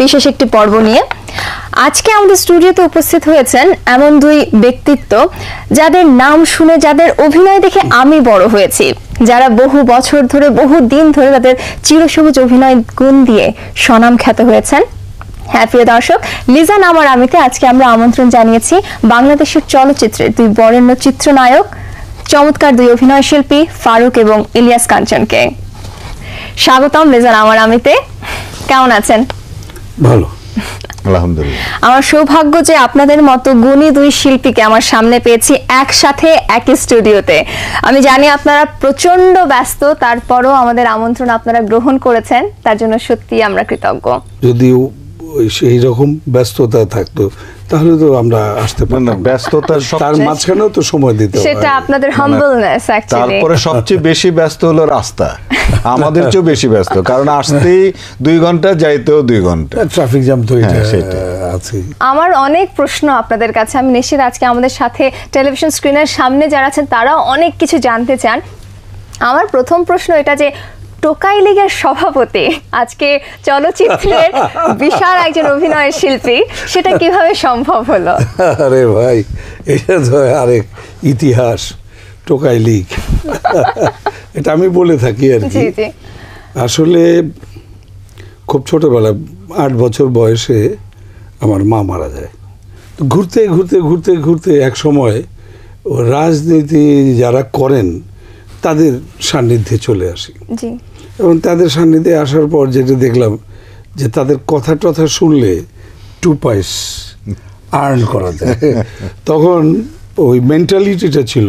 বিশেষ একটি পর্ব নিয়ে আজকে আমাদের স্টুডিওতে উপস্থিত হয়েছেন এমন দুই ব্যক্তিত্ব যাদের নাম শুনে যাদের অভিনয় দেখে আমি বড় হয়েছি যারা বহু বছর ধরে বহু দিন ধরে তাদের চিরসবুজ অভিনয় গুণ দিয়ে স্বনাম খ্যাত হয়েছেন হ্যাঁ প্রিয় দর্শক লিজা নামার আমিতে আজকে আমরা আমন্ত্রণ জানিয়েছি বাংলাদেশের চলচ্চিত্রের দুই বরেণ্য চিত্রনায়ক চমৎকার দুই অভিনয় শিল্পী ফারুক এবং ইলিয়াস কাঞ্চনকে স্বাগতম লিজা নামার আমিতে কেমন আছেন ভালো আমার সৌভাগ্য যে আপনাদের মতো গুণী দুই শিল্পীকে আমার সামনে পেয়েছি একসাথে এক স্টুডিওতে আমি জানি আপনারা প্রচন্ড ব্যস্ত তারপরও আমাদের আমন্ত্রণ আপনারা গ্রহণ করেছেন তার জন্য সত্যি আমরা কৃতজ্ঞ যদিও সেই রকম ব্যস্ততা থাকতো তাহলে তো আমরা আসতে পারতাম না ব্যস্ততার তার মাঝখানেও তো সময় দিতে সেটা আপনাদের হাম্বলনেস তারপরে সবচেয়ে বেশি ব্যস্ত হলো রাস্তা আমাদের চেয়েও বেশি ব্যস্ত কারণ আসতেই দুই ঘন্টা যাইতেও দুই ঘন্টা ট্রাফিক জ্যাম তো হ্যাঁ, আছে আমার অনেক প্রশ্ন আপনাদের কাছে আমি নিশ্চিত আজকে আমাদের সাথে টেলিভিশন স্ক্রিনের সামনে যারা আছেন তারাও অনেক কিছু জানতে চান আমার প্রথম প্রশ্ন এটা যে টোকাই লীগের সভাপতি আজকে চলচ্চিত্রের বিশাল একজন অভিনয়ের শিল্পী সেটা কিভাবে সম্ভব হলো আরে ভাই এটা তো আরেক ইতিহাস টোকাই লীগ এটা আমি বলে থাকি আর কি আসলে খুব ছোটবেলা আট বছর বয়সে আমার মা মারা যায় ঘুরতে ঘুরতে ঘুরতে ঘুরতে এক সময় রাজনীতি যারা করেন তাদের সান্নিধ্যে চলে আসি এবং তাদের সান্নিধ্যে আসার পর যেটা দেখলাম যে তাদের কথা টথা শুনলে টু পাইস আর্ন করা যায় তখন ওই মেন্টালিটিটা ছিল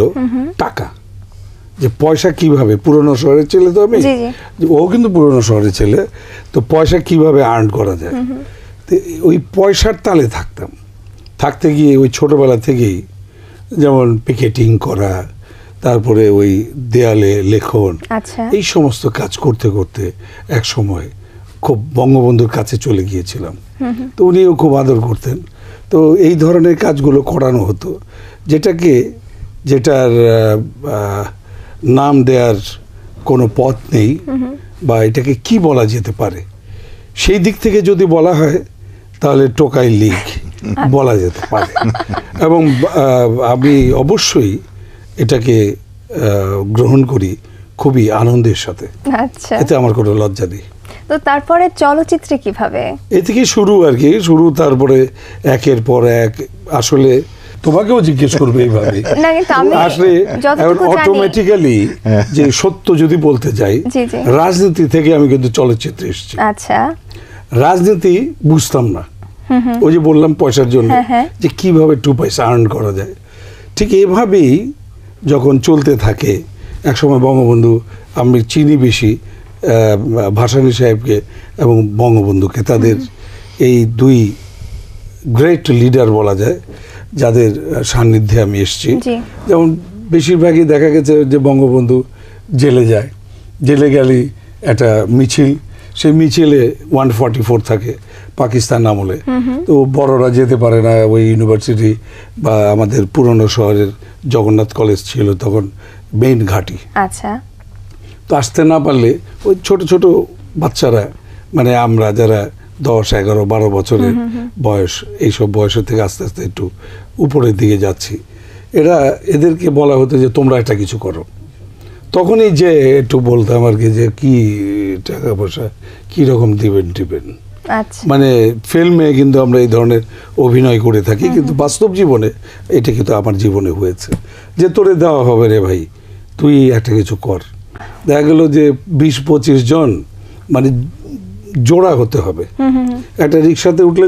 টাকা যে পয়সা কিভাবে পুরনো শহরের ছেলে তো আমি ও কিন্তু পুরনো শহরের ছেলে তো পয়সা কিভাবে আর্ন করা যায় তো ওই পয়সার তালে থাকতাম থাকতে গিয়ে ওই ছোটোবেলা থেকেই যেমন পিকেটিং করা তারপরে ওই দেয়ালে লেখন আচ্ছা। এই সমস্ত কাজ করতে করতে এক সময় খুব বঙ্গবন্ধুর কাছে চলে গিয়েছিলাম তো উনিও খুব আদর করতেন তো এই ধরনের কাজগুলো করানো হতো যেটাকে যেটার নাম দেওয়ার কোনো পথ নেই বা এটাকে কি বলা যেতে পারে সেই দিক থেকে যদি বলা হয় তাহলে টোকাই লিগ আচ্ছা। বলা যেতে পারে এবং আমি অবশ্যই এটাকে গ্রহণ করি খুবই আনন্দের সাথে আচ্ছা এতে আমার কোনো লজ্জা নেই তো তারপরে চলচ্চিত্রে কিভাবে এ থেকে শুরু আর কি শুরু তারপরে একের পর এক আসলে তোমাকেও জিজ্ঞেস করবে এইভাবে আসলে অটোমেটিক্যালি যে সত্য যদি বলতে যাই রাজনীতি থেকে আমি কিন্তু চলচ্চিত্রে এসেছি আচ্ছা রাজনীতি বুঝতাম না ওই যে বললাম পয়সার জন্য হ্যাঁ, হ্যাঁ। যে কিভাবে টু পয়সা আর্ন করা যায় ঠিক এভাবেই যখন চলতে থাকে একসময় বঙ্গবন্ধু আমি চিনি বেশি ভাসানি সাহেবকে এবং বঙ্গবন্ধুকে তাদের এই দুই গ্রেট লিডার বলা যায় যাদের সান্নিধ্যে আমি এসছি যেমন বেশিরভাগই দেখা গেছে যে বঙ্গবন্ধু জেলে যায় জেলে গেলেই একটা মিছিল সেই মিছিলে ওয়ান ফর্টি ফোর থাকে পাকিস্তান আমলে তো বড়রা যেতে পারে না ওই ইউনিভার্সিটি বা আমাদের পুরনো শহরের জগন্নাথ কলেজ ছিল তখন মেইন ঘাটি আচ্ছা তো আসতে না পারলে ওই ছোট ছোট বাচ্চারা মানে আমরা যারা দশ এগারো বারো বছরের বয়স এইসব বয়সের থেকে আস্তে আস্তে একটু উপরের দিকে যাচ্ছি এরা এদেরকে বলা হতো যে তোমরা একটা কিছু করো তখনই যে একটু বলতাম আর কি যে কী টাকা পয়সা কীরকম দিবেন টিবেন আচ্ছা। মানে ফিল্মে কিন্তু আমরা এই ধরনের অভিনয় করে থাকি কিন্তু বাস্তব জীবনে এটা কিন্তু আমার জীবনে হয়েছে যে তোরে দেওয়া হবে রে ভাই তুই একটা কিছু কর দেখা গেল যে বিশ পঁচিশ জন মানে জোড়া হতে হবে একটা রিক্সাতে উঠলে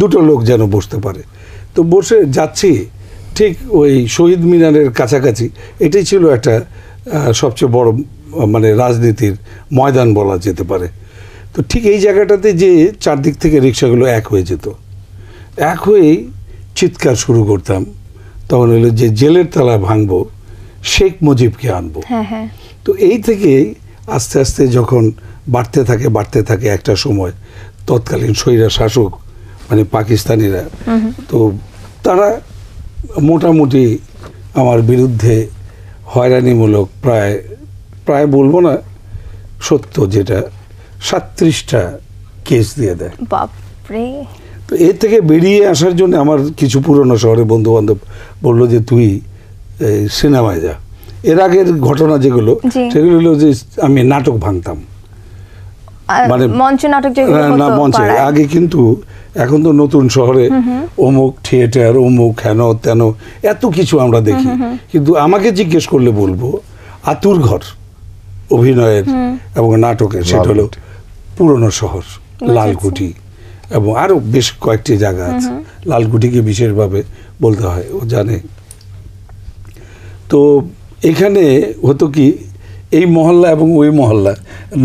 দুটো লোক যেন বসতে পারে তো বসে যাচ্ছি ঠিক ওই শহীদ মিনারের কাছাকাছি এটাই ছিল একটা সবচেয়ে বড় মানে রাজনীতির ময়দান বলা যেতে পারে তো ঠিক এই জায়গাটাতে যে চারদিক থেকে রিক্সাগুলো এক হয়ে যেত এক হয়েই চিৎকার শুরু করতাম তখন হলো যে জেলের তালা ভাঙবো শেখ মুজিবকে আনবো হ্যাঁ, হ্যাঁ। তো এই থেকেই আস্তে আস্তে যখন বাড়তে থাকে বাড়তে থাকে একটা সময় তৎকালীন স্বৈরা শাসক মানে পাকিস্তানিরা তো তারা মোটামুটি আমার বিরুদ্ধে হয়রানিমূলক প্রায় প্রায় বলবো না সত্য যেটা সাত্রিশটা কেস দিয়ে দেয় বাপরে তো এর থেকে বেরিয়ে আসার জন্য আমার কিছু পুরনো শহরে বন্ধু বান্ধব বললো যে তুই সিনেমায় যা এর আগের ঘটনা যেগুলো সেগুলো হলো যে আমি নাটক ভাঙতাম মানে মঞ্চ নাটক না মঞ্চে আগে কিন্তু এখন তো নতুন শহরে অমুক থিয়েটার অমুক হেন তেন এত কিছু আমরা দেখি কিন্তু আমাকে জিজ্ঞেস করলে বলবো আতুর ঘর অভিনয়ের এবং নাটকের সেটা হলো পুরনো শহর লালকুঠি এবং আরও বেশ কয়েকটি জায়গা আছে লালকুঠিকে বিশেষভাবে বলতে হয় ও জানে তো এখানে হতো কি এই মহল্লা এবং ওই মহল্লা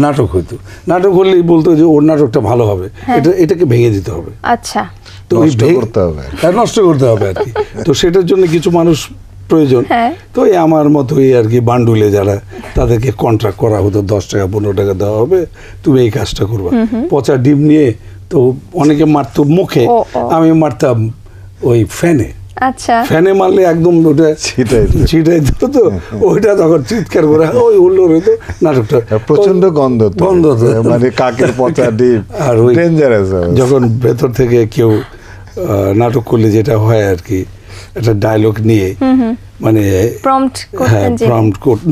নাটক হতো নাটক হলেই বলতো যে ওর নাটকটা ভালো হবে হ্যাঁ। এটা এটাকে ভেঙে দিতে হবে আচ্ছা তো হ্যাঁ, নষ্ট করতে হবে আর কি তো সেটার জন্য কিছু মানুষ প্রয়োজন হ্যাঁ। তো আমার মতোই আর কি বান্ডুলে যারা তাদেরকে কন্ট্রাক্ট করা হতো দশ টাকা পনেরো টাকা দেওয়া হবে তুমি এই কাজটা করবে পচা ডিম নিয়ে তো অনেকে মারতো মুখে আমি মারতাম ওই ফ্যানে আচ্ছা। ফ্যানে মারলে একদম ওটা ছিটাই ছিটাই দিত তো ওইটা তখন চিৎকার করে ওই হুল্লোর হইতো নাটকটা হ্যাঁ, প্রচন্ড গন্ধ গন্ধ মানে কাকের পচা ডিম আর ওই যখন ভেতর থেকে কেউ নাটক করলে যেটা হয় আর কি একটা ডায়লগ নিয়ে মানে প্রম্পট হ্যাঁ,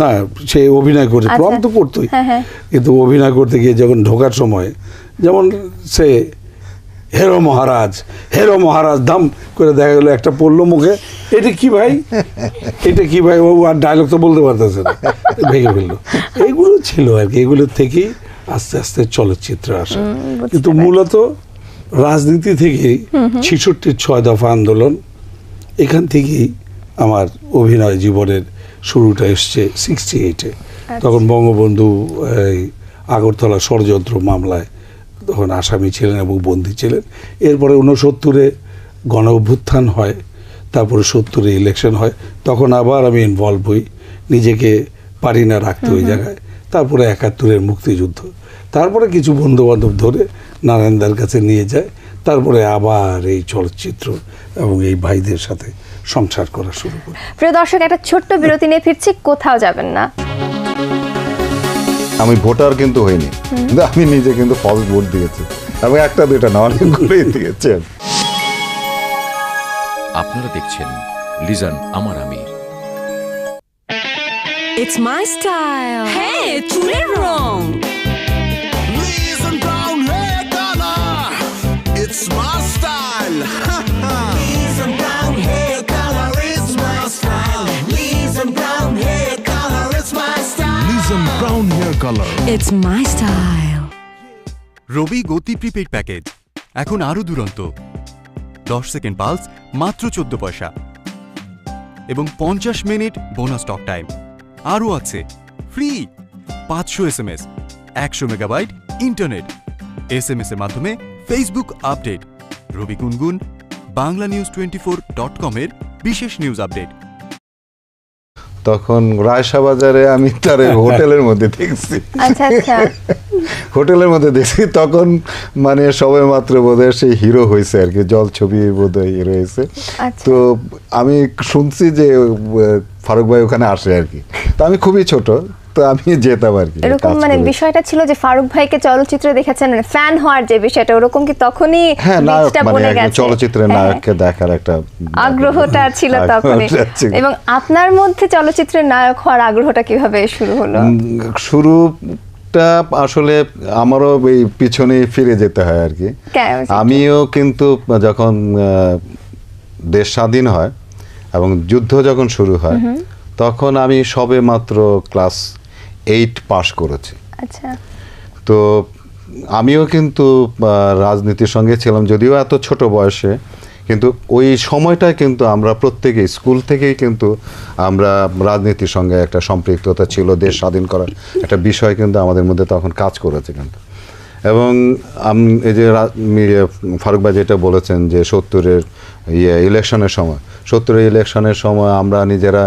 না সে অভিনয় করে প্রম্পট আচ্ছা। তো হ্যাঁ, হ্যাঁ। কিন্তু অভিনয় করতে গিয়ে যখন ঢোকার সময় যেমন সে হেরো মহারাজ হেরো মহারাজ দাম করে দেখা গেলো একটা পড়লো মুখে এটা কি ভাই এটা কি ভাই ও আর ডায়লগ তো বলতে পারতেছে না ভেঙে ফেললো এগুলো ছিল আর কি এগুলোর থেকেই আস্তে আস্তে চলচ্চিত্র আসা কিন্তু মূলত রাজনীতি থেকেই ছিষট্টির ছয় দফা আন্দোলন এখান থেকেই আমার অভিনয় জীবনের শুরুটা এসছে সিক্সটি এইটে তখন বঙ্গবন্ধু এই আগরতলা ষড়যন্ত্র মামলায় তখন আসামি ছিলেন এবং বন্দী ছিলেন এরপরে উনসত্তরে গণ অভ্যুত্থান হয় তারপরে সত্তরে ইলেকশন হয় তখন আবার আমি ইনভলভ হই নিজেকে পারি না রাখতে ওই জায়গায় তারপরে একাত্তরের মুক্তিযুদ্ধ তারপরে কিছু বন্ধুবান্ধব ধরে নারায়ণদার কাছে নিয়ে যায় তারপরে আবার এই চলচ্চিত্র এবং এই ভাইদের সাথে সংসার করা শুরু করি প্রিয় দর্শক একটা ছোট্ট বিরতি নিয়ে ফিরছি কোথাও যাবেন না আমি ভোটার কিন্তু হইনি কিন্তু আমি নিজে কিন্তু ফল ভোট দিয়েছি এবং একটা দুটা না অনেক দিয়েছি আপনারা দেখছেন লিজান আমার আমি It's my style. Hey, চুলের রং some brown hair color. It's my style. রবি গতি প্রিপেড প্যাকেজ এখন আরও দুরন্ত দশ সেকেন্ড পালস মাত্র চোদ্দ পয়সা এবং পঞ্চাশ মিনিট বোনাস টক টাইম আরও আছে ফ্রি পাঁচশো এস এম এস একশো megabyte internet S M S এর মাধ্যমে Facebook update Robi Gungun Bangla news twenty four dot কমের বিশেষ নিউজ আপডেট তখন বাজারে আমি তার হোটেলের মধ্যে দেখছি আচ্ছা, আচ্ছা। হোটেলের মধ্যে দেখছি তখন মানে সবাই মাত্র বোধহয় সেই হিরো হয়েছে আর কি জল ছবি বোধ হয় হিরো হয়েছে আচ্ছা। তো আমি শুনছি যে ফারুক ভাই ওখানে আসে আর কি তো আমি খুবই ছোট তো আমি যেতাম আর কি এরকম মানে বিষয়টা ছিল যে ফারুক ভাইকে চলচ্চিত্রে দেখেছেন মানে ফ্যান হওয়ার যে বিষয়টা ওরকম কি তখনই হ্যাঁ, মানে চলচ্চিত্রে হ্যাঁ, নায়ককে হ্যাঁ। দেখার একটা আগ্রহটা ছিল এবং আপনার মধ্যে নায়ক হওয়ার আগ্রহটা কিভাবে শুরু হলো শুরু আসলে আমারও এই পিছনে ফিরে যেতে হয় আর কি আমিও কিন্তু যখন দেশ স্বাধীন হয় এবং যুদ্ধ যখন শুরু হয় তখন আমি সবে মাত্র ক্লাস এইট পাশ করেছি আচ্ছা তো আমিও কিন্তু রাজনীতির সঙ্গে ছিলাম যদিও এত ছোট বয়সে কিন্তু ওই সময়টায় কিন্তু আমরা প্রত্যেকে স্কুল থেকেই কিন্তু আমরা রাজনীতির সঙ্গে একটা সম্পৃক্ততা ছিল দেশ স্বাধীন করার একটা বিষয় কিন্তু আমাদের মধ্যে তখন কাজ করেছে কিন্তু এবং এই যে ইয়ে, ফারুক ফারুকবা যেটা বলেছেন যে সত্তরের ইয়ে ইলেকশনের সময় সত্তরের ইলেকশনের সময় আমরা নিজেরা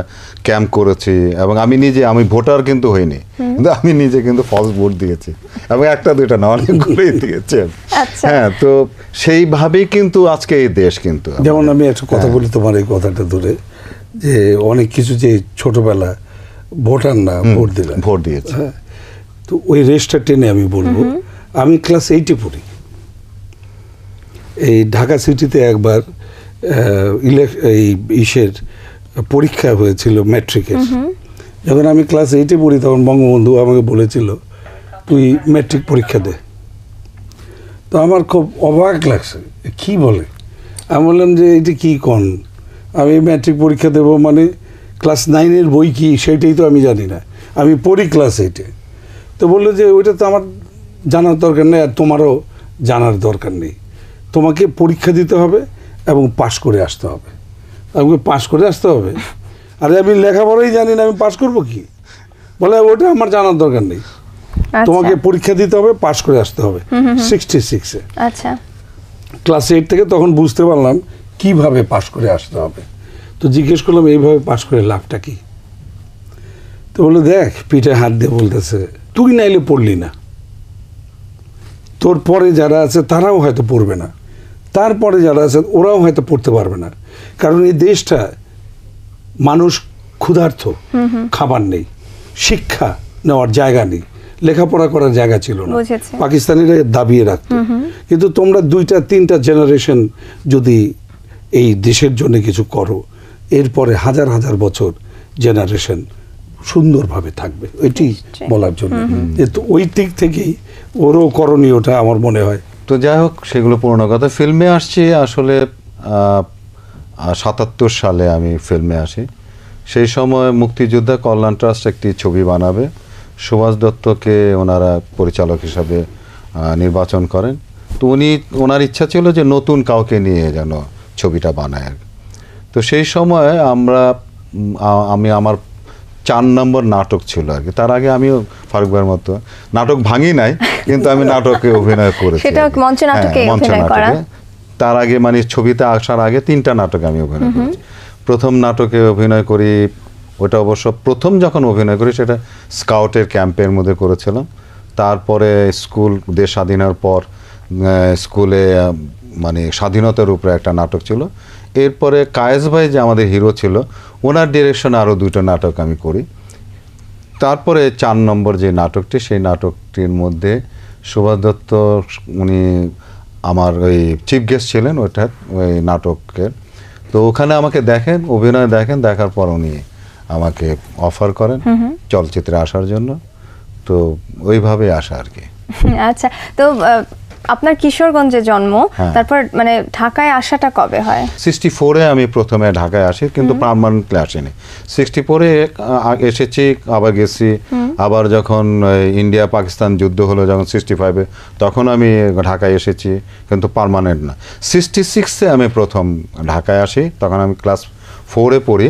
ক্যাম্প করেছি এবং আমি নিজে আমি ভোটার কিন্তু হইনি কিন্তু আমি নিজে কিন্তু ফলস ভোট দিয়েছি এবং একটা দুইটা না অনেকগুলোই দিয়েছি আচ্ছা। হ্যাঁ তো সেইভাবেই কিন্তু আজকে এই দেশ কিন্তু যেমন আমি একটা কথা হ্যাঁ। বলি তোমার এই কথাটা ধরে যে অনেক কিছু যে ছোটবেলা ভোটার না ভোট দিলাম ভোট দিয়েছে হ্যাঁ, তো ওই রেস্টটা টেনে আমি বলবো আমি ক্লাস এইটে পড়ি এই ঢাকা সিটিতে একবার এই ইসের পরীক্ষা হয়েছিল ম্যাট্রিকের যখন আমি ক্লাস এইটে পড়ি তখন বঙ্গবন্ধু আমাকে বলেছিল তুই ম্যাট্রিক পরীক্ষা দে তো আমার খুব অবাক লাগছে কি বলে আমি বললাম যে এটা কি কন আমি ম্যাট্রিক পরীক্ষা দেবো মানে ক্লাস নাইনের বই কি সেটাই তো আমি জানি না আমি পড়ি ক্লাস এইটে তো বললো যে ওইটা তো আমার জানার দরকার নেই আর তোমারও জানার দরকার নেই তোমাকে পরীক্ষা দিতে হবে এবং পাশ করে আসতে হবে আমাকে পাশ করে আসতে হবে আরে আমি লেখাপড়াই জানি না আমি পাশ করবো কি বলে ওটা আমার জানার দরকার নেই আচ্ছা। তোমাকে পরীক্ষা দিতে হবে পাশ করে আসতে হবে সিক্সটি সিক্সে আচ্ছা ক্লাস এইট থেকে তখন বুঝতে পারলাম কিভাবে পাশ করে আসতে হবে তো জিজ্ঞেস করলাম এইভাবে পাশ করে লাভটা কি তো বললো দেখ পিঠে হাত দিয়ে বলতেছে তুই নাইলে পড়লি না তোর পরে যারা আছে তারাও হয়তো পড়বে না তারপরে যারা আছে ওরাও হয়তো পড়তে পারবে না কারণ এই দেশটা মানুষ ক্ষুধার্থ খাবার নেই শিক্ষা নেওয়ার জায়গা নেই লেখাপড়া করার জায়গা ছিল না পাকিস্তানিরা দাবিয়ে রাখত কিন্তু তোমরা দুইটা তিনটা জেনারেশন যদি এই দেশের জন্য কিছু করো এরপরে হাজার হাজার বছর জেনারেশন সুন্দরভাবে থাকবে এটি বলার জন্য ওই দিক থেকেই ওরও করণীয়টা আমার মনে হয় তো যাই হোক সেগুলো পুরনো কথা ফিল্মে আসছি আসলে সাতাত্তর সালে আমি ফিল্মে আসি সেই সময় মুক্তিযোদ্ধা কল্যাণ ট্রাস্ট একটি ছবি বানাবে সুভাষ দত্তকে ওনারা পরিচালক হিসাবে নির্বাচন করেন তো উনি ওনার ইচ্ছা ছিল যে নতুন কাউকে নিয়ে যেন ছবিটা বানায় তো সেই সময় আমরা আমি আমার চার নম্বর নাটক ছিল আর কি তার আগে আমিও ফারুক ভাইয়ের মতো নাটক ভাঙি নাই কিন্তু আমি নাটকে অভিনয় করেছি মঞ্চ হ্যাঁ, নাটকে তার আগে মানে ছবিতে আসার আগে তিনটা নাটক আমি অভিনয় করেছি প্রথম নাটকে অভিনয় করি ওটা অবশ্য প্রথম যখন অভিনয় করি সেটা স্কাউটের ক্যাম্পের মধ্যে করেছিলাম তারপরে স্কুল দেশ স্বাধীন হওয়ার পর স্কুলে মানে স্বাধীনতার উপরে একটা নাটক ছিল এরপরে কায়েস ভাই যে আমাদের হিরো ছিল ওনার ডিরেকশনে আরও দুটো নাটক আমি করি তারপরে চার নম্বর যে নাটকটি সেই নাটকটির মধ্যে সুভাষ দত্ত উনি আমার ওই চিফ গেস্ট ছিলেন ওইটার ওই নাটকের তো ওখানে আমাকে দেখেন অভিনয় দেখেন দেখার পর উনি আমাকে অফার করেন চলচ্চিত্রে আসার জন্য তো ওইভাবে আসা আর কি আচ্ছা তো আপনার কিশোরগঞ্জে জন্ম হ্যাঁ। তারপর মানে ঢাকায় আসাটা কবে হয় সিক্সটি ফোরে আমি প্রথমে ঢাকায় আসি কিন্তু পারমানেন্টলি আসিনি সিক্সটি ফোরে এসেছি আবার গেছি আবার যখন ইন্ডিয়া পাকিস্তান যুদ্ধ হলো যখন সিক্সটি ফাইভে তখন আমি ঢাকায় এসেছি কিন্তু পারমানেন্ট না সিক্সটি সিক্সে আমি প্রথম ঢাকায় আসি তখন আমি ক্লাস ফোরে পড়ি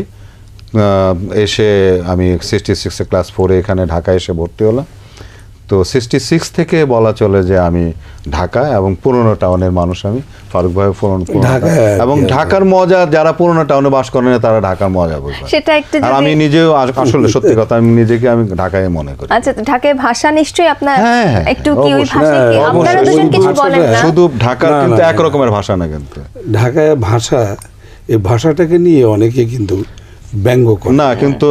এসে আমি সিক্সটি সিক্সে ক্লাস ফোরে এখানে ঢাকায় এসে ভর্তি হলাম তো সিক্সটি সিক্স থেকে বলা চলে যে আমি ঢাকা এবং পুরনো টাউনের মানুষ আমি ফারুক ভাই হ্যাঁ, এবং হ্যাঁ, ঢাকার হ্যাঁ। মজা যারা পুরনো টাউনে বাস করেন তারা ঢাকার মজা বুঝবে সেটা আর আমি নিজেও আসলে সত্যি কথা আমি নিজেকে আমি ঢাকায় মনে করি আচ্ছা ঢাকায় ভাষা নিশ্চয়ই আপনার একটু কি ওই ভাষা কি আপনারা কিছু বলেন না শুধু ঢাকার কিন্তু এক রকমের ভাষা না কিন্তু ঢাকায় ভাষা এই ভাষাটাকে নিয়ে অনেকে কিন্তু ব্যঙ্গ করে না কিন্তু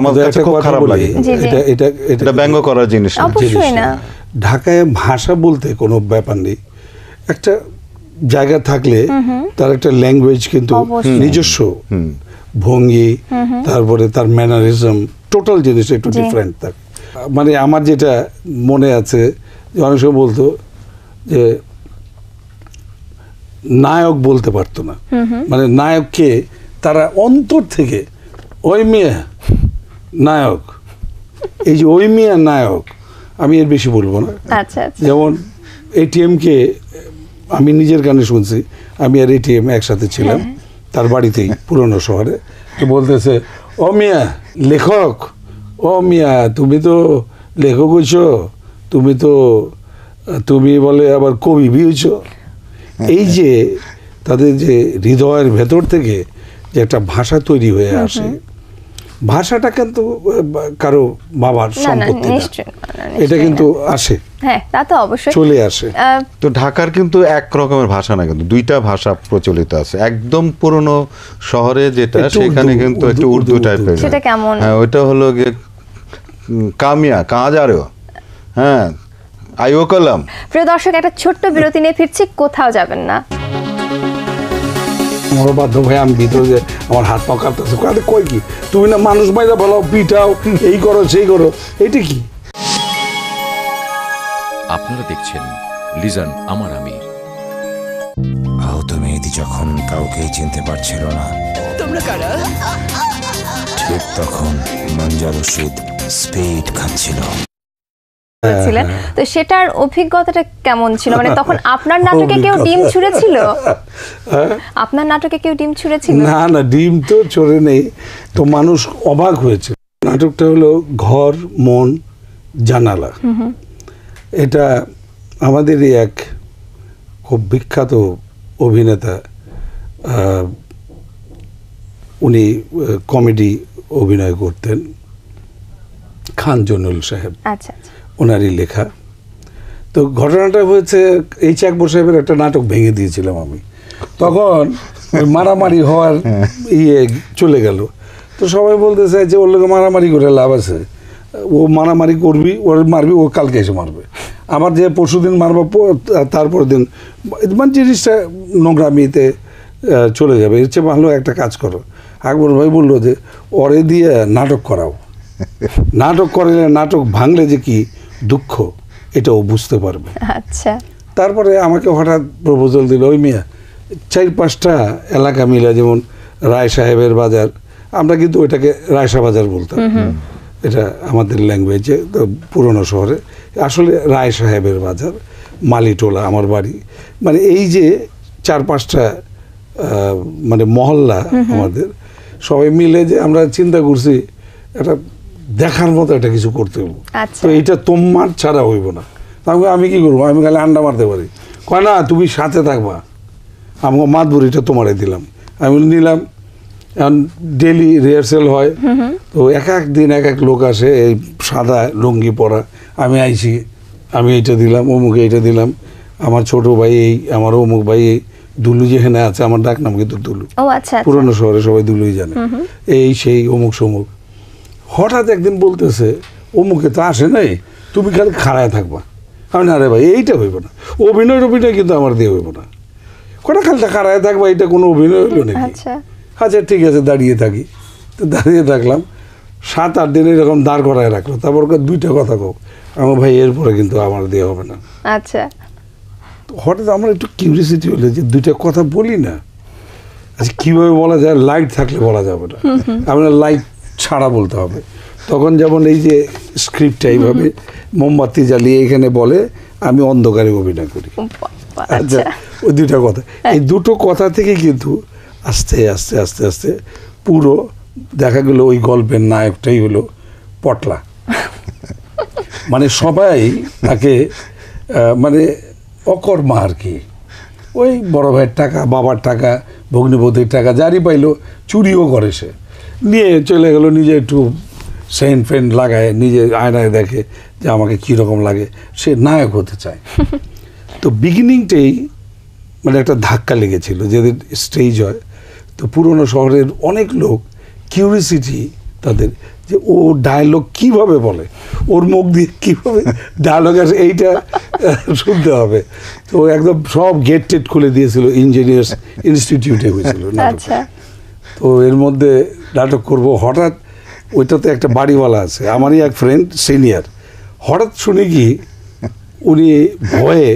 আমাদের কাছে খুব খারাপ লাগে এটা এটা এটা ব্যঙ্গ করার জিনিস অবশ্যই না ঢাকায় ভাষা বলতে কোনো ব্যাপার নেই একটা জায়গা থাকলে তার একটা ল্যাঙ্গুয়েজ কিন্তু নিজস্ব ভঙ্গি তারপরে তার ম্যানারিজম টোটাল জিনিস একটু ডিফারেন্ট থাকে মানে আমার যেটা মনে আছে যে অনেক সময় বলতো যে নায়ক বলতে পারতো না মানে নায়ককে তারা অন্তর থেকে ওই মিয়া নায়ক এই যে ওই মিয়া নায়ক আমি এর বেশি বলবো না আচ্ছা, আচ্ছা। যেমন এটিএমকে আমি নিজের গানে শুনছি আমি আর এটিএম একসাথে ছিলাম হ্যাঁ, হ্যাঁ। তার বাড়িতেই পুরনো শহরে তো বলতেছে ও মিয়া লেখক ও মিয়া তুমি তো লেখক হইছ তুমি তো তুমি বলে আবার কবি বিয়েছ হ্যাঁ, এই যে তাদের যে হৃদয়ের ভেতর থেকে যে একটা ভাষা তৈরি হয়ে আসে ভাষাটা কিন্তু কারো বাবার সম্পত্তি এটা কিন্তু আসে হ্যাঁ তা তো অবশ্যই চলে আসে তো ঢাকার কিন্তু এক রকমের ভাষা না কিন্তু দুইটা ভাষা প্রচলিত আছে একদম পুরনো শহরে যেটা সেখানে কিন্তু একটু উর্দু টাইপের সেটা হ্যাঁ। কেমন হ্যাঁ ওটা হলো যে কামিয়া কাজারো হ্যাঁ আইও কলম প্রিয় দর্শক একটা ছোট্ট বিরতি নিয়ে ফিরছি কোথাও যাবেন না আমারও বাধ্য ভাই আমি ভিতরে যে আমার হাত পা কাঁপতেছে কই কি তুমি না মানুষ মাইরা বলো পিঠাও এই করো সেই করো এটি কি আপনারা দেখছেন লিজান আমার আমি আহত মেয়েদি যখন কাউকেই চিনতে পারছিল না তোমরা কারা ঠিক তখন মঞ্জার রশিদ স্পিড খাচ্ছিল করেছিলেন হ্যাঁ, তো সেটার অভিজ্ঞতাটা কেমন ছিল মানে তখন আপনার নাটকে কেউ ডিম ছুঁড়েছিল হ্যাঁ। আপনার নাটকে কেউ ডিম ছুঁড়েছিল না না ডিম তো ছড়ে নেই তো মানুষ অবাক হয়েছে নাটকটা হলো ঘর মন জানালা এটা আমাদেরই এক খুব বিখ্যাত অভিনেতা উনি কমেডি অভিনয় করতেন খান জনুল সাহেব আচ্ছা, আচ্ছা। ওনারই লেখা তো ঘটনাটা হয়েছে এইচ আকবর সাহেবের একটা নাটক ভেঙে দিয়েছিলাম আমি তখন মারামারি হওয়ার হ্যাঁ। ইয়ে চলে গেল তো সবাই বলতেছে যে ওর লোকে মারামারি করে লাভ আছে ও মারামারি করবি ওর মারবি ও কালকে এসে মারবে আমার যে পরশু দিন মারবা তারপর দিন মানে জিনিসটা নোংরামিতে চলে যাবে এর চেয়ে ভালো একটা কাজ করো আকবর ভাই বললো যে ওরে দিয়ে নাটক করাও নাটক করলে নাটক ভাঙলে যে কী দুঃখ এটাও বুঝতে পারবে আচ্ছা তারপরে আমাকে হঠাৎ প্রপোজাল দিল ওই মিয়া চার পাঁচটা এলাকা মিলে যেমন রায় সাহেবের বাজার আমরা কিন্তু ওইটাকে রায়সা বাজার বলতাম এটা আমাদের ল্যাঙ্গুয়েজে পুরনো শহরে আসলে রায় সাহেবের বাজার মালিটোলা আমার বাড়ি মানে এই যে চার পাঁচটা মানে মহল্লা আমাদের সবাই মিলে যে আমরা চিন্তা করছি একটা দেখার মতো একটা কিছু করতে হবো আচ্ছা। তো এটা তোমার ছাড়া হইব না তারপরে আমি কি করবো আমি খালি আন্ডা মারতে পারি কয় না তুমি সাথে থাকবা আমাকে মাতবুর এটা তোমারে দিলাম আমি নিলাম এখন ডেলি রিহার্সেল হয় তো এক এক দিন এক এক লোক আসে এই সাদা লুঙ্গি পরা আমি আইছি আমি এটা দিলাম অমুকে এটা দিলাম আমার ছোট ভাই এই আমার অমুক ভাই এই দুলু যেখানে আছে আমার ডাক নাম কিন্তু দুলু আচ্ছা, আচ্ছা। পুরনো শহরে সবাই দুলুই জানে এই সেই অমুক সমুক হঠাৎ একদিন বলতেছে ও মুখে তো আসে নাই তুমি খালি খাড়ায় থাকবা আমি না রে ভাই এইটা হইব না অভিনয় অভিনয় কিন্তু আমার দিয়ে হইব না কটা খালি খাড়ায় থাকবা এটা কোনো অভিনয় হইল নাকি আচ্ছা।, আচ্ছা ঠিক আছে দাঁড়িয়ে থাকি তো দাঁড়িয়ে থাকলাম সাত আট দিন এরকম দাঁড় করায় রাখলো তারপর দুইটা কথা কোক আমার ভাই এরপরে কিন্তু আমার দিয়ে হবে না আচ্ছা হঠাৎ আমার একটু কিউরিয়াসিটি হলো যে দুইটা কথা বলি না আচ্ছা কীভাবে বলা যায় লাইট থাকলে বলা যাবে না আমরা লাইট সাড়া বলতে হবে তখন যেমন এই যে স্ক্রিপ্টটা এইভাবে মোমবাতি জ্বালিয়ে এখানে বলে আমি অন্ধকারে অভিনয় করি আচ্ছা, আচ্ছা ওই দুটো কথা এই হ্যাঁ। দুটো কথা থেকে কিন্তু আস্তে আস্তে আস্তে আস্তে পুরো দেখা গেল ওই গল্পের নায়কটাই হলো পটলা মানে সবাই তাকে মানে অকর্মা আর কি ওই বড় ভাইয়ের টাকা বাবার টাকা ভগ্নীপতির টাকা যারই পাইলো চুরিও করে সে নিয়ে চলে গেল নিজে একটু সেন্ট ফেন লাগায় নিজে আয়নায় দেখে যে আমাকে কীরকম লাগে সে নায়ক হতে চায় তো বিগিনিংটাই মানে একটা ধাক্কা লেগেছিল যেদিন স্টেজ হয় তো পুরনো শহরের অনেক লোক কিউরিসিটি তাদের যে ও ডায়লগ কিভাবে বলে ওর মুখ দিয়ে কীভাবে ডায়লগ আছে এইটা শুনতে হবে তো একদম সব গেট টেট খুলে দিয়েছিল ইঞ্জিনিয়ার্স ইনস্টিটিউটে হয়েছিল তো এর মধ্যে নাটক করব হঠাৎ ওইটাতে একটা বাড়িওয়ালা আছে আমারই এক ফ্রেন্ড সিনিয়র হঠাৎ শুনি কি উনি ভয়ে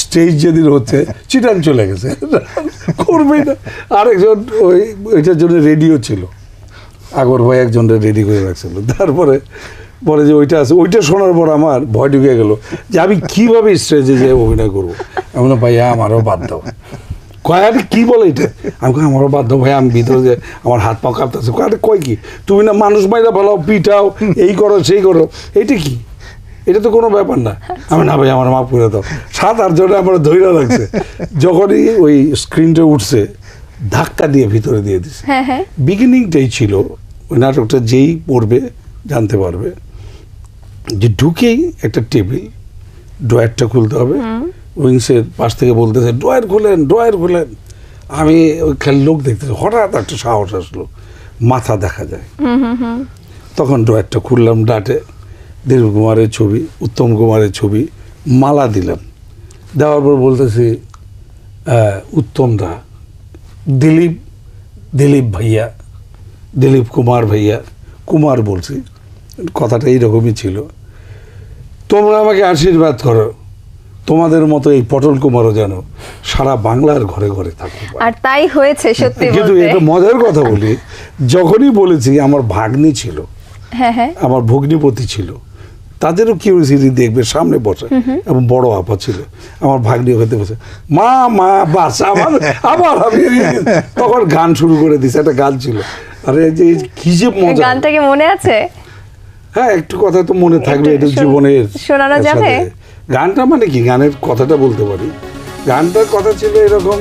স্টেজ যেদিন হচ্ছে চিটান চলে গেছে করবেই না আরেকজন ওই ওইটার জন্য রেডিও ছিল আগর ভাই একজন রেডি করে রাখছিল তারপরে বলে যে ওইটা আছে ওইটা শোনার পর আমার ভয় ঢুকে গেল যে আমি কীভাবে স্টেজে যে অভিনয় করবো এমন ভাইয়া আমারও বাধ্য কয়াটি কি বলে এটা আমি আমারও বাধ্য ভাই আমি ভিতরে যে আমার হাত পা কাঁপতেছে কয়াটি কয় কি তুমি না মানুষ মাইরা ভালো পিঠাও এই করো সেই করো এইটা কি এটা তো কোনো ব্যাপার না আমি না ভাই আমার মা করে দাও সাত আট জনে আমার ধৈর্য লাগছে যখনই ওই স্ক্রিনটা উঠছে ধাক্কা দিয়ে ভিতরে দিয়ে দিছে বিগিনিংটাই হ্যাঁ, হ্যাঁ। ছিল ওই নাটকটা যেই পড়বে জানতে পারবে যে ঢুকেই একটা টেবিল ড্রয়ারটা খুলতে হবে উইংসের পাশ থেকে বলতেছে ড্রয়ার খুলেন ড্রয়ার খুলেন আমি ওই খালি লোক দেখতেছি হঠাৎ একটা সাহস আসলো মাথা দেখা যায় তখন ড্রয়ারটা খুললাম ডাটে দীর্ঘ কুমারের ছবি উত্তম কুমারের ছবি মালা দিলাম দেওয়ার পর বলতেছি উত্তম দা দিলীপ দিলীপ ভাইয়া দিলীপ কুমার ভাইয়া কুমার বলছি কথাটা এইরকমই ছিল তোমরা আমাকে আশীর্বাদ করো তোমাদের মতো এই পটল কুমারও যেন সারা বাংলার ঘরে ঘরে থাকে আর তাই হয়েছে সত্যি কিন্তু এটা মজার কথা বলি যখনই বলেছি আমার ভাগ্নি ছিল হ্যাঁ, হ্যাঁ। আমার ভগ্নিপতি ছিল তাদেরও কিউরিসিটি দেখবে সামনে বসে এবং বড় আপা ছিল আমার ভাগ্নি হতে বসে মা মা বাস আমার আবার আমি তখন গান শুরু করে দিছে একটা গান ছিল আরে যে কি যে মজা গানটাকে মনে আছে হ্যাঁ একটু কথা তো মনে থাকবে এটা জীবনের শোনানো যাবে গানটা মানে কি গানের কথাটা বলতে পারি গানটার কথা ছিল এরকম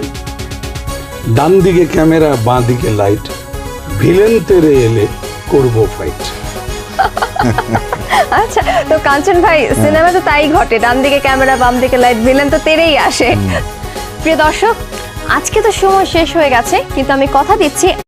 ডান দিকে ক্যামেরা বাঁ দিকে লাইট ভিলেন তেরে এলে করবো ফাইট আচ্ছা তো কাঞ্চন ভাই হ্যাঁ। সিনেমা তো তাই ঘটে ডান দিকে ক্যামেরা বাম দিকে লাইট ভিলেন তো তেরেই আসে প্রিয় দর্শক আজকে তো সময় শেষ হয়ে গেছে কিন্তু আমি কথা দিচ্ছি